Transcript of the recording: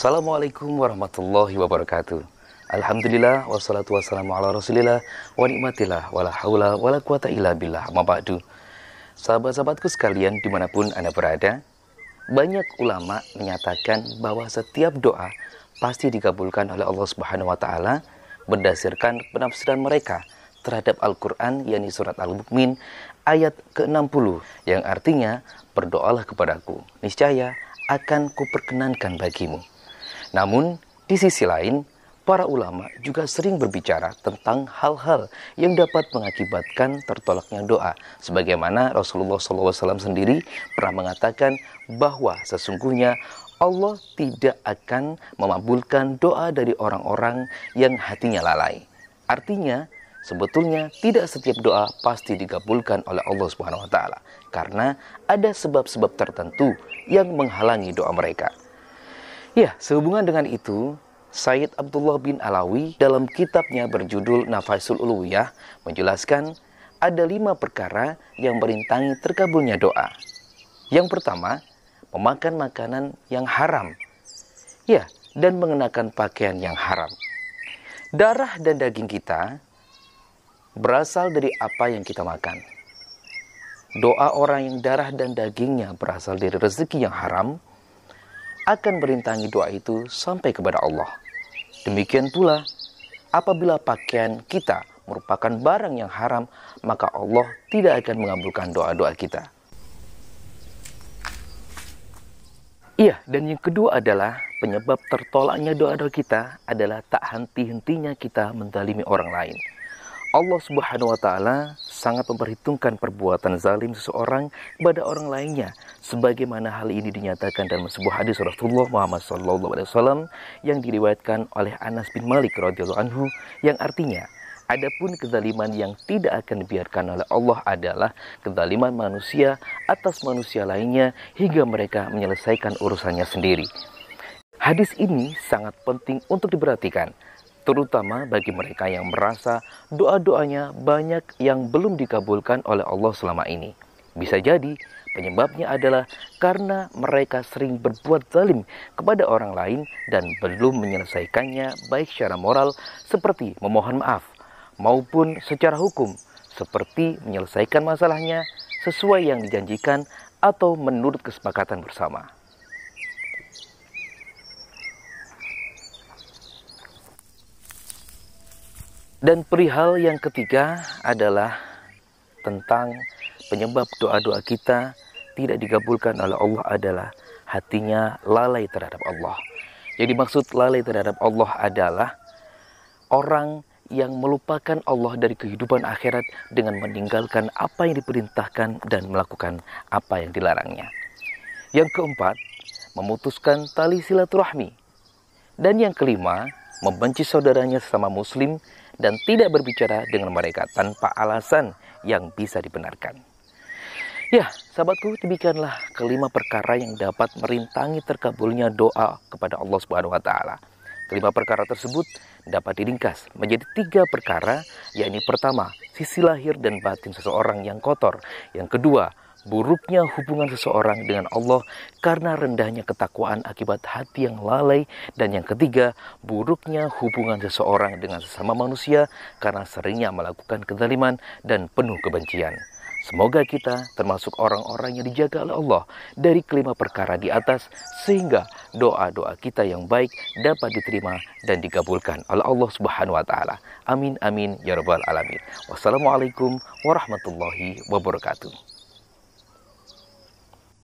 Assalamualaikum warahmatullahi wabarakatuh. Alhamdulillah wassalatu wassalamu ala Rasulillah wa nikmatillah wala haula wala quwata illa billah ma ba'du. Sahabat-sahabatku sekalian dimanapun Anda berada, banyak ulama menyatakan bahwa setiap doa pasti dikabulkan oleh Allah Subhanahu wa taala berdasarkan penafsiran mereka terhadap Al-Qur'an yakni surat Al-Mukmin ayat ke-60 yang artinya berdoalah kepadaku niscaya akan kuperkenankan bagimu. Namun, di sisi lain, para ulama juga sering berbicara tentang hal-hal yang dapat mengakibatkan tertolaknya doa. Sebagaimana Rasulullah SAW sendiri pernah mengatakan bahwa sesungguhnya Allah tidak akan memabulkan doa dari orang-orang yang hatinya lalai. Artinya, sebetulnya tidak setiap doa pasti digabulkan oleh Allah Subhanahu wa taala karena ada sebab-sebab tertentu yang menghalangi doa mereka. Ya, sehubungan dengan itu, Said Abdullah bin Alawi dalam kitabnya berjudul Nafasul Uluwiyah menjelaskan ada lima perkara yang merintangi terkabulnya doa. Yang pertama, memakan makanan yang haram. Ya, dan mengenakan pakaian yang haram. Darah dan daging kita berasal dari apa yang kita makan. Doa orang yang darah dan dagingnya berasal dari rezeki yang haram, akan merintangi doa itu sampai kepada Allah. Demikian pula, apabila pakaian kita merupakan barang yang haram, maka Allah tidak akan mengabulkan doa-doa kita. Iya, dan yang kedua adalah penyebab tertolaknya doa-doa kita adalah tak henti-hentinya kita mendalimi orang lain. Allah Subhanahu wa taala sangat memperhitungkan perbuatan zalim seseorang kepada orang lainnya sebagaimana hal ini dinyatakan dalam sebuah hadis Rasulullah Muhammad sallallahu alaihi wasallam yang diriwayatkan oleh Anas bin Malik radhiyallahu anhu yang artinya Adapun kezaliman yang tidak akan dibiarkan oleh Allah adalah kezaliman manusia atas manusia lainnya hingga mereka menyelesaikan urusannya sendiri. Hadis ini sangat penting untuk diperhatikan terutama bagi mereka yang merasa doa-doanya banyak yang belum dikabulkan oleh Allah selama ini. Bisa jadi penyebabnya adalah karena mereka sering berbuat zalim kepada orang lain dan belum menyelesaikannya baik secara moral seperti memohon maaf maupun secara hukum seperti menyelesaikan masalahnya sesuai yang dijanjikan atau menurut kesepakatan bersama. Dan perihal yang ketiga adalah tentang penyebab doa-doa kita tidak digabulkan oleh Allah adalah hatinya lalai terhadap Allah. Jadi maksud lalai terhadap Allah adalah orang yang melupakan Allah dari kehidupan akhirat dengan meninggalkan apa yang diperintahkan dan melakukan apa yang dilarangnya. Yang keempat, memutuskan tali silaturahmi. Dan yang kelima, membenci saudaranya sesama muslim, dan tidak berbicara dengan mereka tanpa alasan yang bisa dibenarkan. Ya, sahabatku, demikianlah kelima perkara yang dapat merintangi terkabulnya doa kepada Allah Subhanahu wa taala. Kelima perkara tersebut dapat diringkas menjadi tiga perkara, yakni pertama, sisi lahir dan batin seseorang yang kotor. Yang kedua, buruknya hubungan seseorang dengan Allah karena rendahnya ketakwaan akibat hati yang lalai dan yang ketiga buruknya hubungan seseorang dengan sesama manusia karena seringnya melakukan kezaliman dan penuh kebencian. Semoga kita termasuk orang-orang yang dijaga oleh Allah dari kelima perkara di atas sehingga doa-doa kita yang baik dapat diterima dan dikabulkan oleh Allah Subhanahu wa taala. Amin amin ya rabbal alamin. Wassalamualaikum warahmatullahi wabarakatuh.